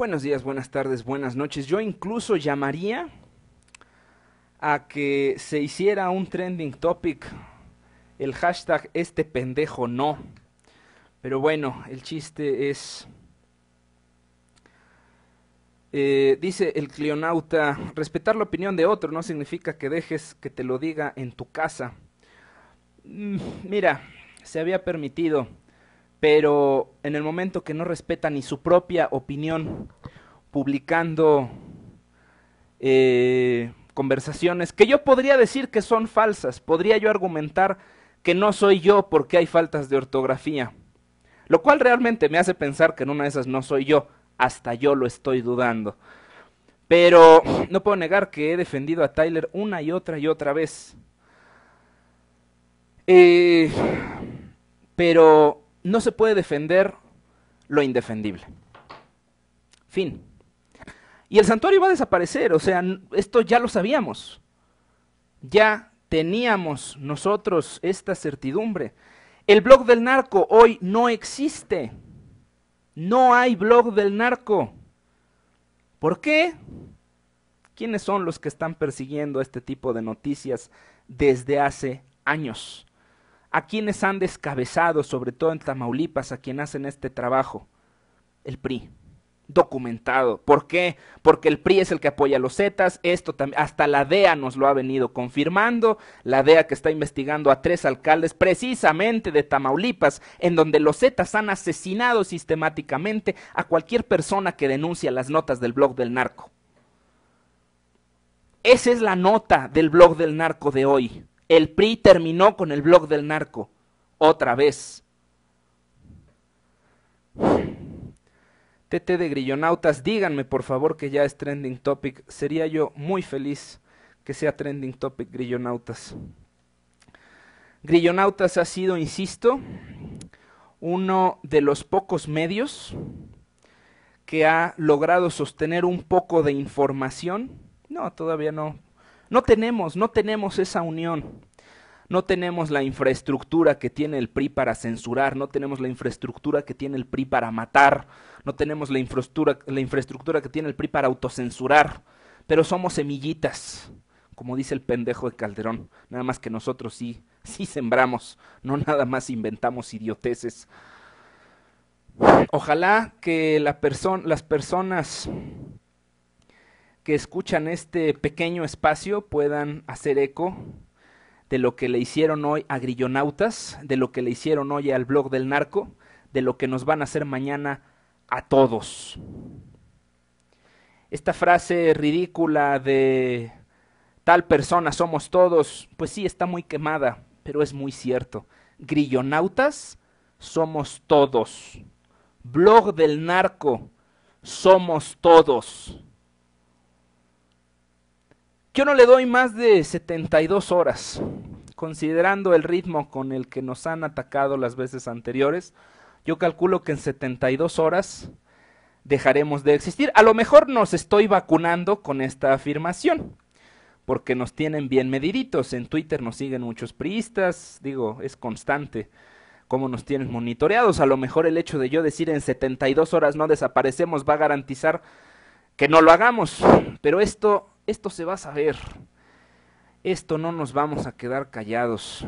Buenos días, buenas tardes, buenas noches. Yo incluso llamaría a que se hiciera un trending topic el hashtag este pendejo no. Pero bueno, el chiste es... Eh, dice el clionauta, respetar la opinión de otro no significa que dejes que te lo diga en tu casa. Mm, mira, se había permitido pero en el momento que no respeta ni su propia opinión, publicando eh, conversaciones que yo podría decir que son falsas, podría yo argumentar que no soy yo porque hay faltas de ortografía, lo cual realmente me hace pensar que en una de esas no soy yo, hasta yo lo estoy dudando. Pero no puedo negar que he defendido a Tyler una y otra y otra vez. Eh, pero no se puede defender lo indefendible. Fin. Y el santuario va a desaparecer, o sea, esto ya lo sabíamos. Ya teníamos nosotros esta certidumbre. El blog del narco hoy no existe. No hay blog del narco. ¿Por qué? ¿Quiénes son los que están persiguiendo este tipo de noticias desde hace años? a quienes han descabezado, sobre todo en Tamaulipas, a quien hacen este trabajo, el PRI. Documentado. ¿Por qué? Porque el PRI es el que apoya a los Zetas. Esto también, hasta la DEA nos lo ha venido confirmando. La DEA que está investigando a tres alcaldes precisamente de Tamaulipas, en donde los Zetas han asesinado sistemáticamente a cualquier persona que denuncia las notas del blog del narco. Esa es la nota del blog del narco de hoy. El PRI terminó con el blog del narco, otra vez. TT de Grillonautas, díganme por favor que ya es trending topic. Sería yo muy feliz que sea trending topic Grillonautas. Grillonautas ha sido, insisto, uno de los pocos medios que ha logrado sostener un poco de información. No, todavía no, no tenemos, no tenemos esa unión. No tenemos la infraestructura que tiene el PRI para censurar, no tenemos la infraestructura que tiene el PRI para matar, no tenemos la infraestructura, la infraestructura que tiene el PRI para autocensurar, pero somos semillitas, como dice el pendejo de Calderón, nada más que nosotros sí, sí sembramos, no nada más inventamos idioteces. Ojalá que las personas que escuchan este pequeño espacio puedan hacer eco de lo que le hicieron hoy a Grillonautas, de lo que le hicieron hoy al blog del narco, de lo que nos van a hacer mañana a todos. Esta frase ridícula de tal persona somos todos, pues sí está muy quemada, pero es muy cierto. Grillonautas somos todos. Blog del narco somos todos. Yo no le doy más de 72 horas, considerando el ritmo con el que nos han atacado las veces anteriores. Yo calculo que en 72 horas dejaremos de existir. A lo mejor nos estoy vacunando con esta afirmación, porque nos tienen bien mediditos. En Twitter nos siguen muchos priistas, digo, es constante cómo nos tienen monitoreados. A lo mejor el hecho de yo decir en 72 horas no desaparecemos va a garantizar que no lo hagamos, pero esto esto se va a saber. Esto no nos vamos a quedar callados.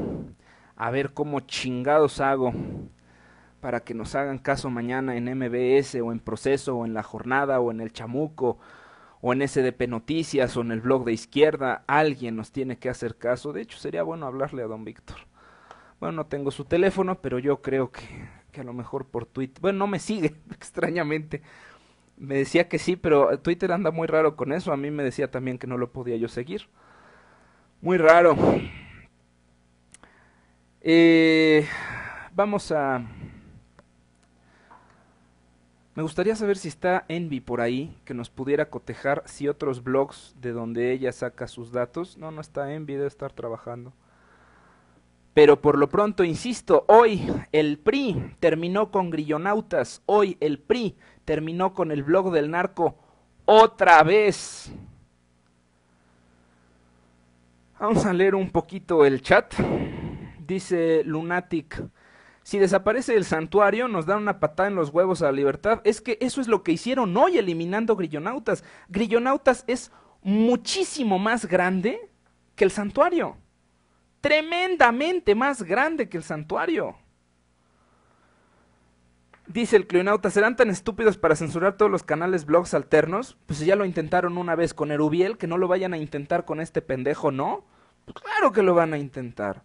A ver cómo chingados hago para que nos hagan caso mañana en MBS o en Proceso o en La Jornada o en El Chamuco o en SDP Noticias o en el blog de izquierda. Alguien nos tiene que hacer caso. De hecho, sería bueno hablarle a don Víctor. Bueno, no tengo su teléfono, pero yo creo que, que a lo mejor por Twitter. Bueno, no me sigue, extrañamente. Me decía que sí, pero Twitter anda muy raro con eso. A mí me decía también que no lo podía yo seguir. Muy raro. Eh, vamos a... Me gustaría saber si está Envy por ahí, que nos pudiera cotejar si otros blogs de donde ella saca sus datos. No, no está Envy, debe estar trabajando. Pero por lo pronto, insisto, hoy el PRI terminó con grillonautas, hoy el PRI terminó con el blog del narco otra vez. Vamos a leer un poquito el chat. Dice Lunatic, si desaparece el santuario, nos dan una patada en los huevos a la libertad. Es que eso es lo que hicieron hoy eliminando grillonautas. Grillonautas es muchísimo más grande que el santuario tremendamente más grande que el santuario. Dice el cleonauta, ¿serán tan estúpidos para censurar todos los canales blogs alternos? Pues si ya lo intentaron una vez con Erubiel, que no lo vayan a intentar con este pendejo, ¿no? Pues claro que lo van a intentar.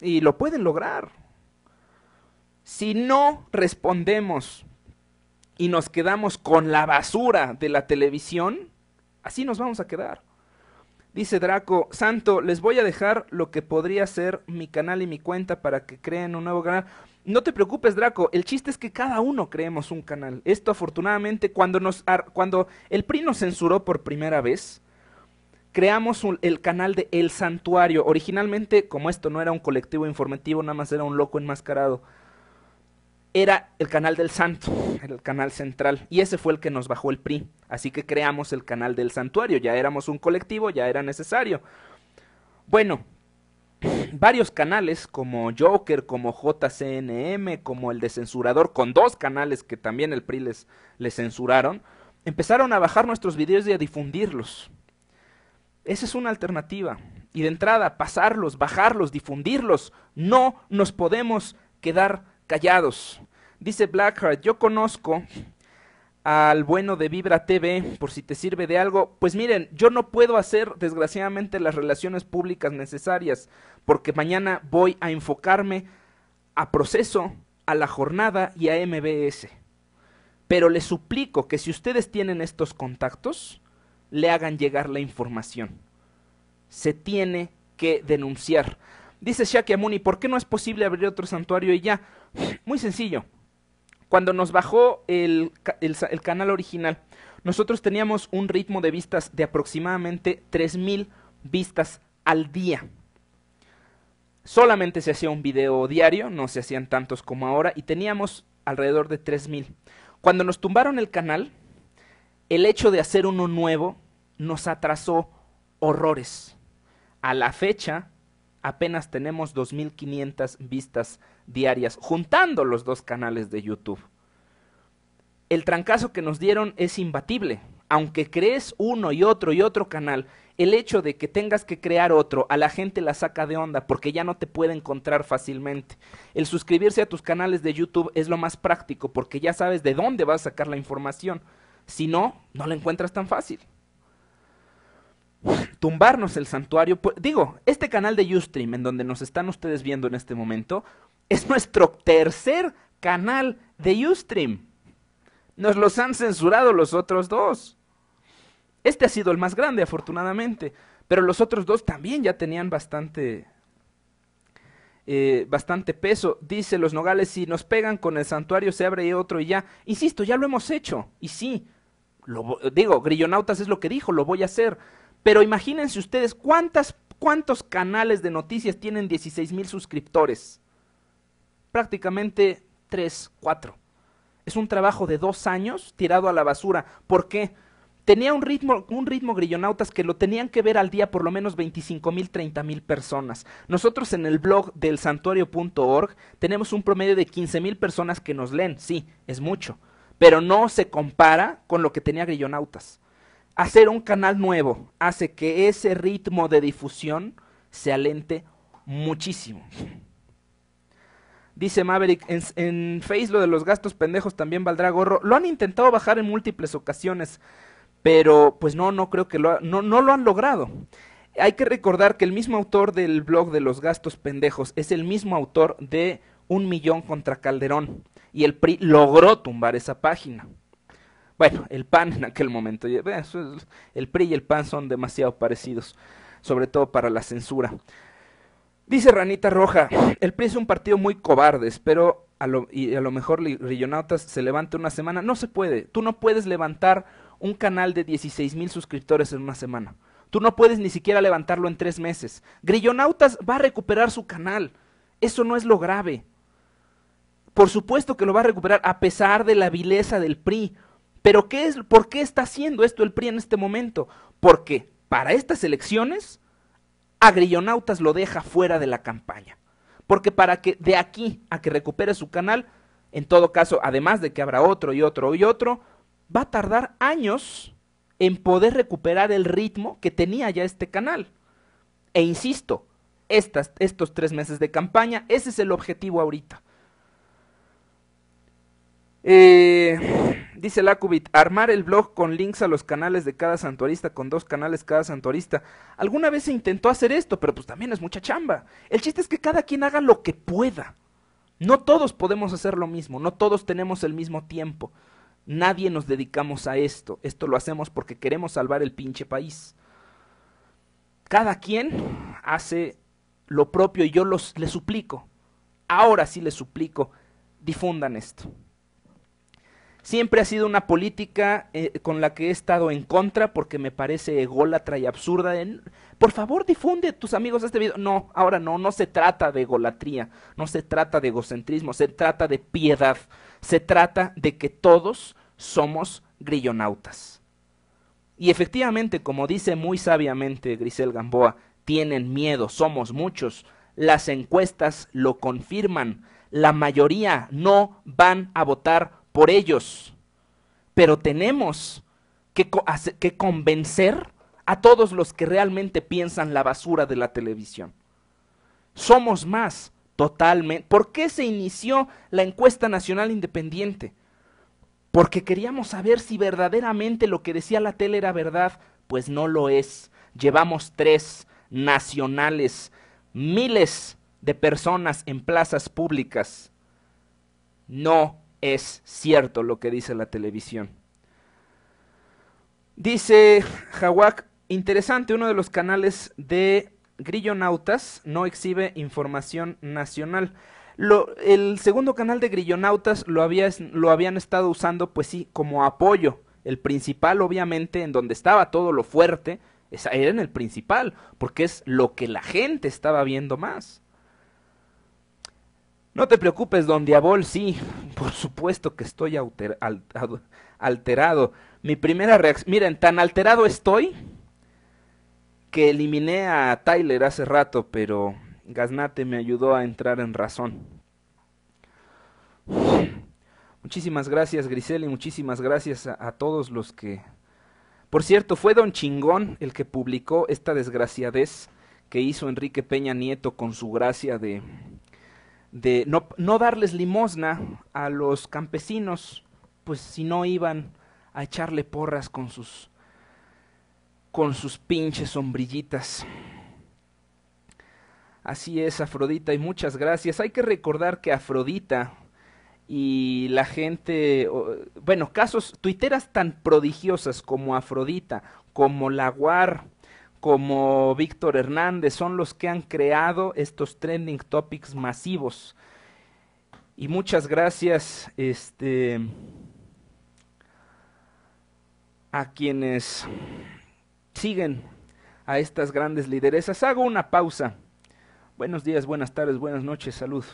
Y lo pueden lograr. Si no respondemos y nos quedamos con la basura de la televisión, así nos vamos a quedar. Dice Draco, Santo, les voy a dejar lo que podría ser mi canal y mi cuenta para que creen un nuevo canal. No te preocupes, Draco, el chiste es que cada uno creemos un canal. Esto afortunadamente, cuando, nos, cuando el PRI nos censuró por primera vez, creamos el canal de El Santuario. Originalmente, como esto no era un colectivo informativo, nada más era un loco enmascarado era el canal del santo, el canal central, y ese fue el que nos bajó el PRI. Así que creamos el canal del santuario, ya éramos un colectivo, ya era necesario. Bueno, varios canales como Joker, como JCNM, como el de censurador, con dos canales que también el PRI les, les censuraron, empezaron a bajar nuestros videos y a difundirlos. Esa es una alternativa. Y de entrada, pasarlos, bajarlos, difundirlos. No nos podemos quedar callados. Dice Blackheart, yo conozco al bueno de Vibra TV, por si te sirve de algo, pues miren, yo no puedo hacer desgraciadamente las relaciones públicas necesarias, porque mañana voy a enfocarme a proceso, a la jornada y a MBS. Pero les suplico que si ustedes tienen estos contactos, le hagan llegar la información. Se tiene que denunciar. Dice Shakyamuni, ¿por qué no es posible abrir otro santuario y ya? Muy sencillo. Cuando nos bajó el, canal original, nosotros teníamos un ritmo de vistas de aproximadamente 3.000 vistas al día. Solamente se hacía un video diario, no se hacían tantos como ahora, y teníamos alrededor de 3.000. Cuando nos tumbaron el canal, el hecho de hacer uno nuevo nos atrasó horrores. A la fecha, apenas tenemos 2.500 vistas diarias, juntando los dos canales de YouTube. El trancazo que nos dieron es imbatible. Aunque crees uno y otro y otro canal, el hecho de que tengas que crear otro a la gente la saca de onda porque ya no te puede encontrar fácilmente. El suscribirse a tus canales de YouTube es lo más práctico porque ya sabes de dónde vas a sacar la información. Si no, no la encuentras tan fácil tumbarnos el santuario. Digo, este canal de Ustream, en donde nos están ustedes viendo en este momento, es nuestro tercer canal de Ustream. Nos los han censurado los otros dos. Este ha sido el más grande, afortunadamente. Pero los otros dos también ya tenían bastante, eh, bastante peso. Dice los nogales, si nos pegan con el santuario se abre otro y ya. Insisto, ya lo hemos hecho. Y sí, lo, digo, Grillonautas es lo que dijo, lo voy a hacer. Pero imagínense ustedes cuántas, cuántos canales de noticias tienen 16 mil suscriptores. Prácticamente 3, 4. Es un trabajo de dos años tirado a la basura. ¿Por qué? Tenía un ritmo, un ritmo grillonautas que lo tenían que ver al día por lo menos 25 mil, 30 mil personas. Nosotros en el blog del santuario.org tenemos un promedio de 15 mil personas que nos leen. Sí, es mucho. Pero no se compara con lo que tenía grillonautas hacer un canal nuevo hace que ese ritmo de difusión se alente muchísimo. Dice Maverick, en, Facebook Face lo de los gastos pendejos también valdrá gorro. Lo han intentado bajar en múltiples ocasiones, pero pues no, no creo que no, no lo han logrado. Hay que recordar que el mismo autor del blog de los gastos pendejos es el mismo autor de Un Millón contra Calderón. Y el PRI logró tumbar esa página. Bueno, el PAN en aquel momento. El PRI y el PAN son demasiado parecidos, sobre todo para la censura. Dice Ranita Roja, el PRI es un partido muy cobarde, espero a lo, y a lo mejor Grillonautas se levante una semana. No se puede, tú no puedes levantar un canal de 16 mil suscriptores en una semana. Tú no puedes ni siquiera levantarlo en tres meses. Grillonautas va a recuperar su canal. Eso no es lo grave. Por supuesto que lo va a recuperar a pesar de la vileza del PRI. Pero ¿qué es, ¿por qué está haciendo esto el PRI en este momento? Porque para estas elecciones, Agrillonautas lo deja fuera de la campaña. Porque para que de aquí a que recupere su canal, en todo caso, además de que habrá otro y otro y otro, va a tardar años en poder recuperar el ritmo que tenía ya este canal. E insisto, estos tres meses de campaña, ese es el objetivo ahorita. Eh, Dice Lacubit, armar el blog con links a los canales de cada santuarista, con dos canales cada santuarista. Alguna vez se intentó hacer esto, pero pues también es mucha chamba. El chiste es que cada quien haga lo que pueda. No todos podemos hacer lo mismo, no todos tenemos el mismo tiempo. Nadie nos dedicamos a esto. Esto lo hacemos porque queremos salvar el pinche país. Cada quien hace lo propio y yo los, les suplico. Ahora sí les suplico, difundan esto. Siempre ha sido una política eh, con la que he estado en contra porque me parece ególatra y absurda. por favor, difunde tus amigos este video. No, ahora no, no se trata de egolatría, no se trata de egocentrismo, se trata de piedad, se trata de que todos somos grillonautas. Y efectivamente, como dice muy sabiamente Grisel Gamboa, tienen miedo, somos muchos. Las encuestas lo confirman. La mayoría no van a votar por ellos, pero tenemos que, convencer a todos los que realmente piensan la basura de la televisión. Somos más, totalmente. ¿Por qué se inició la encuesta nacional independiente? Porque queríamos saber si verdaderamente lo que decía la tele era verdad. Pues no lo es. Llevamos tres nacionales, miles de personas en plazas públicas. No es cierto lo que dice la televisión. Dice Hawak, interesante, uno de los canales de Grillonautas no exhibe información nacional. el segundo canal de Grillonautas lo, había, lo habían estado usando, pues sí, como apoyo. El principal, obviamente, en donde estaba todo lo fuerte, era en el principal, porque es lo que la gente estaba viendo más. No te preocupes, don Diabol, sí, por supuesto que estoy alterado. Mi primera reacción, miren, tan alterado estoy que eliminé a Tyler hace rato, pero Gaznate me ayudó a entrar en razón. Muchísimas gracias Grisel y muchísimas gracias a todos los que... Por cierto, fue Don Chingón el que publicó esta desgraciadez que hizo Enrique Peña Nieto con su gracia de de no, no darles limosna a los campesinos, pues si no iban a echarle porras con sus con sus pinches sombrillitas. Así es, Afrodita, y muchas gracias. Hay que recordar que Afrodita y la gente, bueno, casos, tuiteras tan prodigiosas como Afrodita, como Laguar, como Víctor Hernández, son los que han creado estos trending topics masivos. Y muchas gracias este, a quienes siguen a estas grandes lideresas. Hago una pausa. Buenos días, buenas tardes, buenas noches, salud.